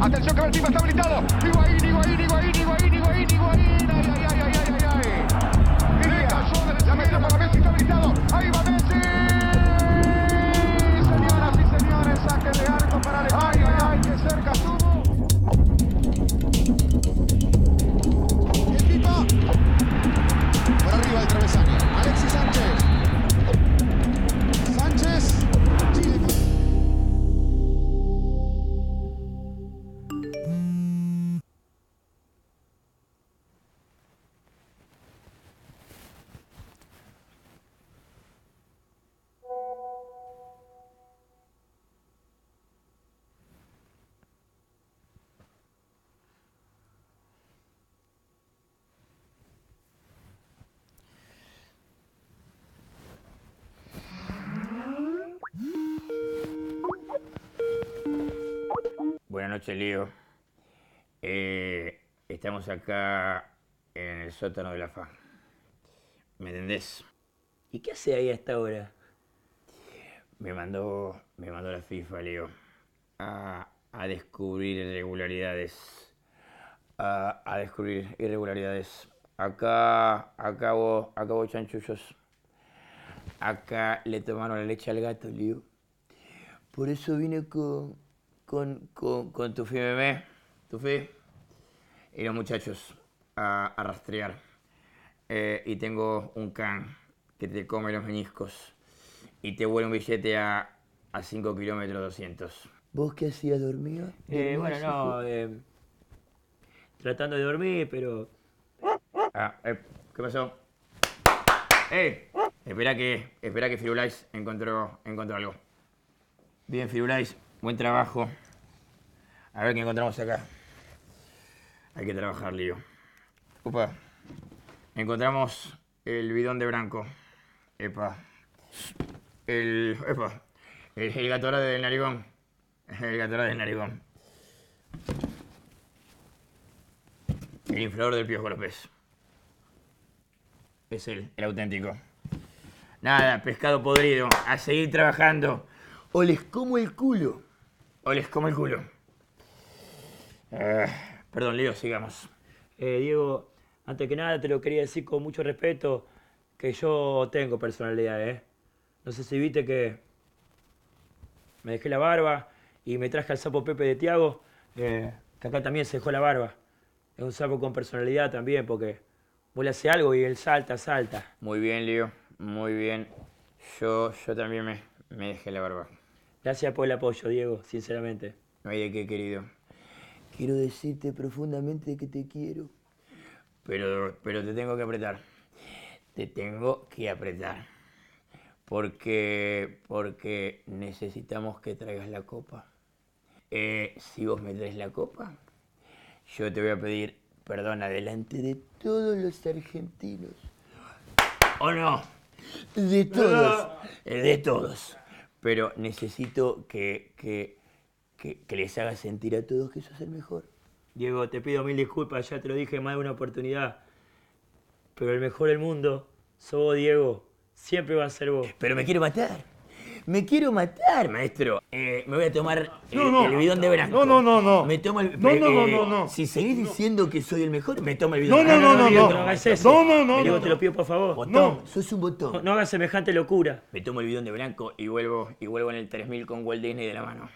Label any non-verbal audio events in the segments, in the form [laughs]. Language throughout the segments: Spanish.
Atención que el está habilitado. digo ahí, digo ahí! noches, Leo, eh, estamos acá en el sótano de la FA, ¿Me entendés? ¿Y qué hace ahí a esta hora? Me mandó, me mandó la FIFA, Leo, a, descubrir irregularidades. A, a, descubrir irregularidades. Acá, acá acabo acá chanchullos. Acá le tomaron la leche al gato, Leo. Por eso vine con, con, con, tu fe, bebé, tu fe, y los muchachos a, rastrear. Eh, y tengo un can que te come los meniscos y te vuelve un billete a, a 5 kilómetros 200. ¿Vos qué hacías dormido? Eh, bueno, no, eh, tratando de dormir, pero... Ah, ¿Qué pasó? ¡Eh! Espera que, espera que Firulais encontró, encontró algo. Bien, Firulais. Buen trabajo. A ver qué encontramos acá. Hay que trabajar, lío. Opa. Encontramos el bidón de blanco. Epa. El. Epa. El, gatorade del narigón. El gatorade del narigón. El inflador del piojo López. Es el, el auténtico. Nada, pescado podrido. A seguir trabajando. O les como el culo. O como el culo. Ah. perdón, Leo, sigamos. Eh, Diego, antes que nada te lo quería decir con mucho respeto que yo tengo personalidad, ¿eh? No sé si viste que me dejé la barba y me traje al sapo Pepe de Tiago, eh, que acá también se dejó la barba. Es un sapo con personalidad también, porque vuelve hace algo y él salta, salta. Muy bien, Leo, muy bien. Yo, yo también me, me dejé la barba. Gracias por el apoyo, Diego, sinceramente. No hay de qué, querido. Quiero decirte profundamente que te quiero. Pero, pero te tengo que apretar. Te tengo que apretar. Porque, porque necesitamos que traigas la copa. Eh, si vos me traes la copa, yo te voy a pedir perdón adelante de todos los argentinos. ¿O no? De todos. Eh, de todos pero necesito que, que, les haga sentir a todos que sos el mejor. Diego, te pido mil disculpas, ya te lo dije más de una oportunidad, pero el mejor del mundo, sos vos, Diego, siempre va a ser vos. Pero me quiero matar me quiero matar, maestro. Eh, me voy a tomar eh, el bidón de blanco. No, no, no, no. Me tomo el. No, eh, no, no, Si seguís diciendo que soy el mejor, me tomo el bidón. No, no, no, no. No No, no, no. te lo pido por favor. Botón, no. Sos un botón. No, hagas semejante locura. Me tomo el bidón de blanco y vuelvo, y vuelvo en el 3000 con Walt Disney de la mano.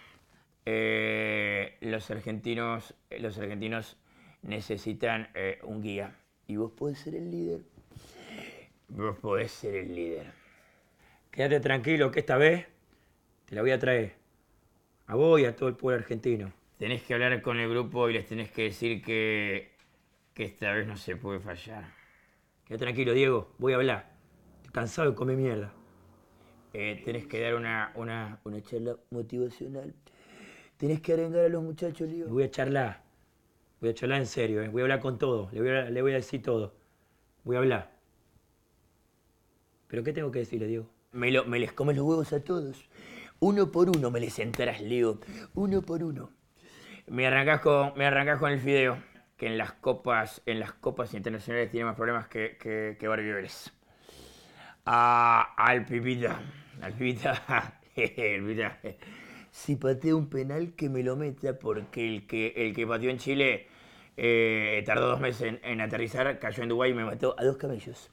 los argentinos, los argentinos necesitan un guía. Y vos podés ser el líder. Vos podés ser el líder. Quédate tranquilo que esta vez te la voy a traer. A vos y a todo el pueblo argentino. Tenés que hablar con el grupo y les tenés que decir que, esta vez no se puede fallar. Quédate tranquilo, Diego. Voy a hablar. Estoy cansado de comer mierda. Eh, tenés que dar una, una, charla motivacional. Tenés que arengar a los muchachos, Diego. Voy a charlar. Voy a charlar en serio. Eh. Voy a hablar con todo. voy a, le voy a decir todo. Voy a hablar. ¿Pero qué tengo que decirle, Diego? Me, les comes los huevos a todos. Uno por uno me les entras, Leo. Uno por uno. Me arrancas con, me con el fideo, que en las copas, en las copas internacionales tiene más problemas que, que, que al pipita, al pipita, [laughs] Si pateo un penal que me lo meta, porque el que, el que pateó en Chile eh, tardó dos meses en, aterrizar, cayó en Dubái y me mató a dos camellos.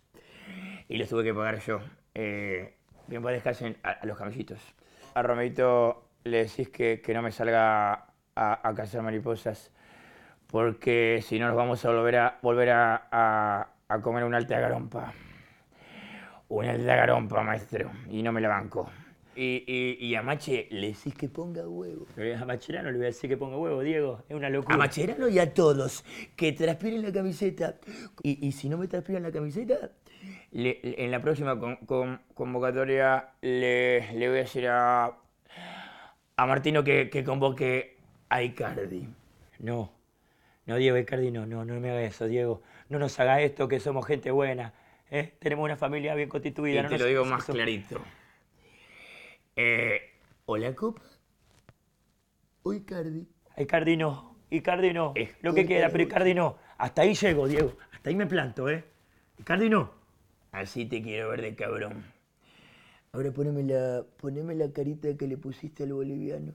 Y los tuve que pagar yo. Eh, Bien, descansen a, a los camisitos. A Romeito le decís que, no me salga a, cazar mariposas, porque si no nos vamos a volver a, volver a, comer una alta garompa. Una alta garompa, maestro, y no me la banco. Y, a Mache le decís que ponga huevo. A Macherano le voy a decir que ponga huevo, Diego. Es una locura. A Macherano y a todos que transpiren la camiseta. Y, y si no me transpiran la camiseta, en la próxima convocatoria le, voy a decir a, Martino que, convoque a Icardi. No, no, Diego, Icardi, no, no, no me haga eso, Diego. No nos haga esto, que somos gente buena. ¿eh? Tenemos una familia bien constituida. te lo digo más clarito. Eh, Hola Copa o Icardi. Icardi no, Icardi no. lo que queda, pero Icardi no. Hasta ahí llego, Diego. Hasta ahí me planto, ¿eh? Icardi no. Así te quiero ver de cabrón. Ahora poneme la, la carita que le pusiste al boliviano.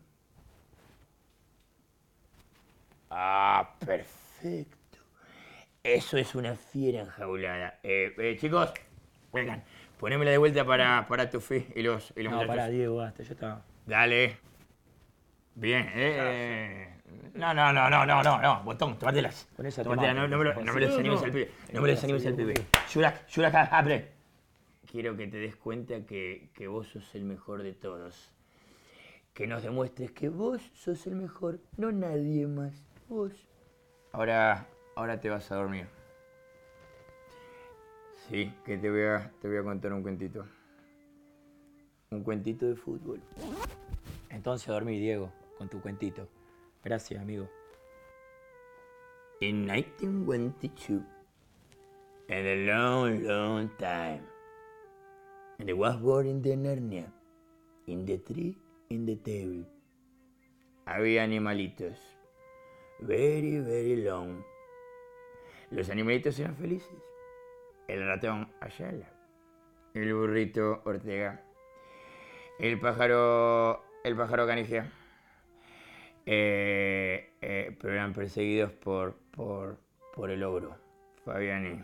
Ah, perfecto. Eso es una fiera enjaulada. Eh, eh, chicos, vengan. Ponémela de vuelta para, para tu fe y los, y No, para Diego, hasta ya está. Dale. Bien, eh. No, no, no, no, no, no, no, botón, tomártelas. Con esa No, no, me lo- no me lo desanimes al pibe. No me lo desanimes al pibe. Yurak, Yurak, abre. Ah, ah, Quiero que te des cuenta que, que vos sos el mejor de todos. Que nos demuestres que vos sos el mejor, no nadie más. Vos. Ahora, ahora te vas a dormir. Sí, que te voy a, te voy a contar un cuentito. Un cuentito de fútbol. Entonces dormí, Diego, con tu cuentito. Gracias, amigo. In 1922, en a long, long time, and I was born in the Narnia, in the tree, in the table. Había animalitos, very, very long. Los animalitos eran felices. El ratón Ayala, el burrito Ortega, el pájaro, el pájaro Canigia. Eh, eh, pero eran perseguidos por, por, por el ogro, Fabiani.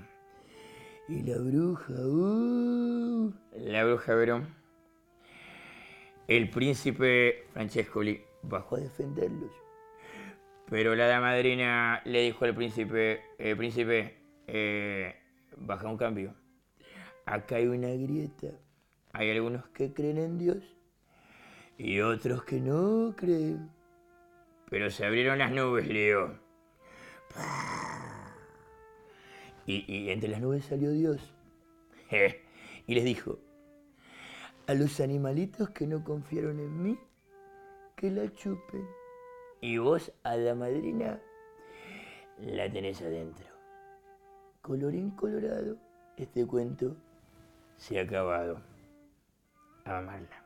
Y la bruja, uh, la bruja Verón. El príncipe Francesco bajó a defenderlos. Pero la dama madrina le dijo al príncipe, eh, príncipe, baja un cambio. Acá hay una grieta. Hay algunos que creen en Dios y otros que no creen pero se abrieron las nubes, Leo. Y, entre las nubes salió Dios. [laughs] y les dijo, a los animalitos que no confiaron en mí, que la chupen. Y vos a la madrina la tenés adentro. Colorín colorado, este cuento se ha acabado. A amarla.